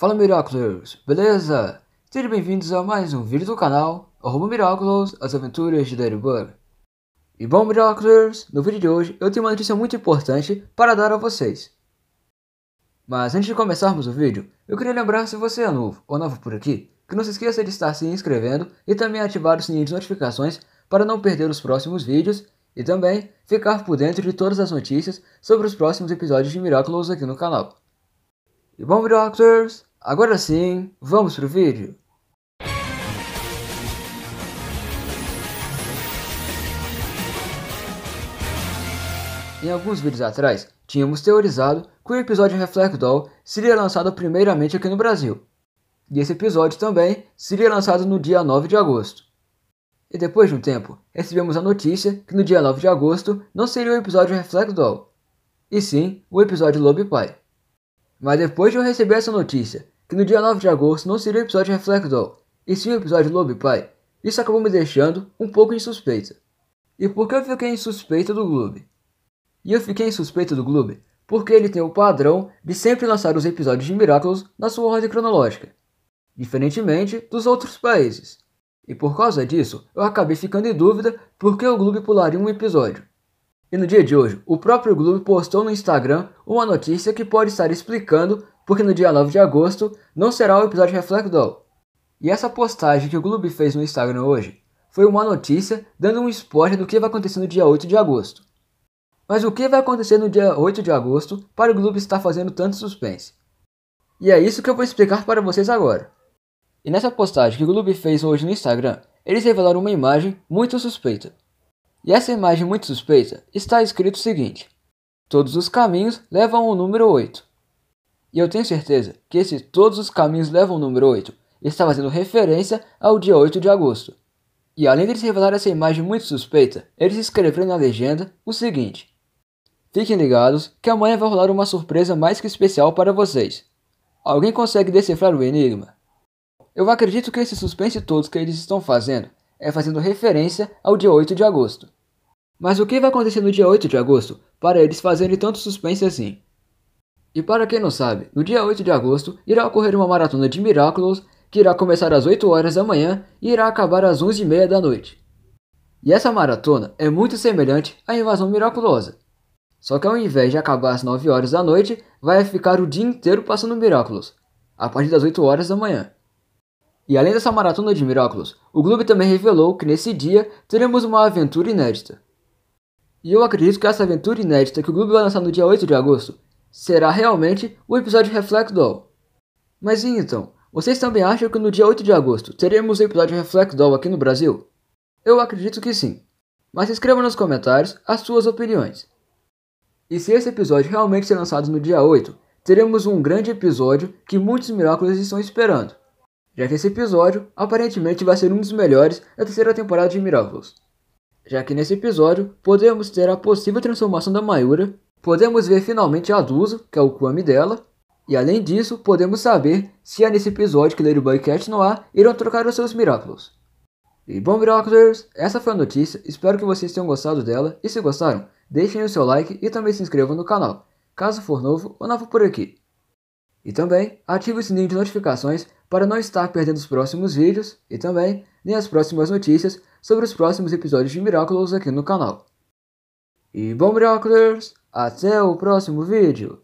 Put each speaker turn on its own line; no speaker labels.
Fala Miraculous, beleza? Sejam bem-vindos a mais um vídeo do canal Arroba Miraculous, as aventuras de Ladybug. E bom Miraculous, no vídeo de hoje eu tenho uma notícia muito importante para dar a vocês. Mas antes de começarmos o vídeo, eu queria lembrar se você é novo ou novo por aqui, que não se esqueça de estar se inscrevendo e também ativar o sininho de notificações para não perder os próximos vídeos e também ficar por dentro de todas as notícias sobre os próximos episódios de Miraculous aqui no canal. E bom, Miraculous, Agora sim, vamos pro vídeo. Em alguns vídeos atrás, tínhamos teorizado que o episódio Reflect Doll seria lançado primeiramente aqui no Brasil. E esse episódio também seria lançado no dia 9 de agosto. E depois de um tempo, recebemos a notícia que no dia 9 de agosto não seria o episódio Reflect Doll, e sim o episódio Lobby Pie. Mas depois de eu receber essa notícia que no dia 9 de agosto não seria o episódio Reflectol, e sim o episódio Lobby Pai. Isso acabou me deixando um pouco insuspeita. E por que eu fiquei insuspeita do Gloob? E eu fiquei insuspeita do Gloob porque ele tem o padrão de sempre lançar os episódios de Miraculous na sua ordem cronológica, diferentemente dos outros países. E por causa disso, eu acabei ficando em dúvida por que o Gloob pularia um episódio. E no dia de hoje, o próprio Globo postou no Instagram uma notícia que pode estar explicando porque no dia 9 de agosto não será o episódio Reflect Doll. E essa postagem que o Globo fez no Instagram hoje foi uma notícia dando um spoiler do que vai acontecer no dia 8 de agosto. Mas o que vai acontecer no dia 8 de agosto para o Globo estar fazendo tanto suspense? E é isso que eu vou explicar para vocês agora. E nessa postagem que o Globo fez hoje no Instagram, eles revelaram uma imagem muito suspeita. E essa imagem muito suspeita está escrito o seguinte: Todos os caminhos levam ao número 8. E eu tenho certeza que esse Todos os caminhos levam ao número 8 está fazendo referência ao dia 8 de agosto. E além deles revelar essa imagem muito suspeita, eles escreveram na legenda o seguinte: Fiquem ligados que amanhã vai rolar uma surpresa mais que especial para vocês. Alguém consegue decifrar o enigma? Eu acredito que esse suspense todos que eles estão fazendo é fazendo referência ao dia 8 de agosto. Mas o que vai acontecer no dia 8 de agosto para eles fazerem tanto suspense assim? E para quem não sabe, no dia 8 de agosto irá ocorrer uma maratona de Miraculous que irá começar às 8 horas da manhã e irá acabar às 11h30 da noite. E essa maratona é muito semelhante à Invasão Miraculosa. Só que ao invés de acabar às 9 horas da noite, vai ficar o dia inteiro passando Miraculous, a partir das 8 horas da manhã. E além dessa maratona de Miraculous, o clube também revelou que nesse dia teremos uma aventura inédita. E eu acredito que essa aventura inédita que o clube vai lançar no dia 8 de agosto será realmente o episódio Reflect Doll. Mas e então? Vocês também acham que no dia 8 de agosto teremos o episódio Reflect Doll aqui no Brasil? Eu acredito que sim. Mas escreva nos comentários as suas opiniões. E se esse episódio realmente ser lançado no dia 8, teremos um grande episódio que muitos miraculos estão esperando, já que esse episódio aparentemente vai ser um dos melhores da terceira temporada de Miraculous já que nesse episódio podemos ter a possível transformação da Mayura, podemos ver finalmente a Duzo, que é o Kwame dela, e além disso, podemos saber se é nesse episódio que Ladybug e Cat Noir irão trocar os seus Miraculous. E bom, Miraculous, essa foi a notícia, espero que vocês tenham gostado dela, e se gostaram, deixem o seu like e também se inscrevam no canal, caso for novo ou novo por aqui. E também, ative o sininho de notificações para não estar perdendo os próximos vídeos, e também, nem as próximas notícias, sobre os próximos episódios de Miraculous aqui no canal. E bom Miraculous, até o próximo vídeo!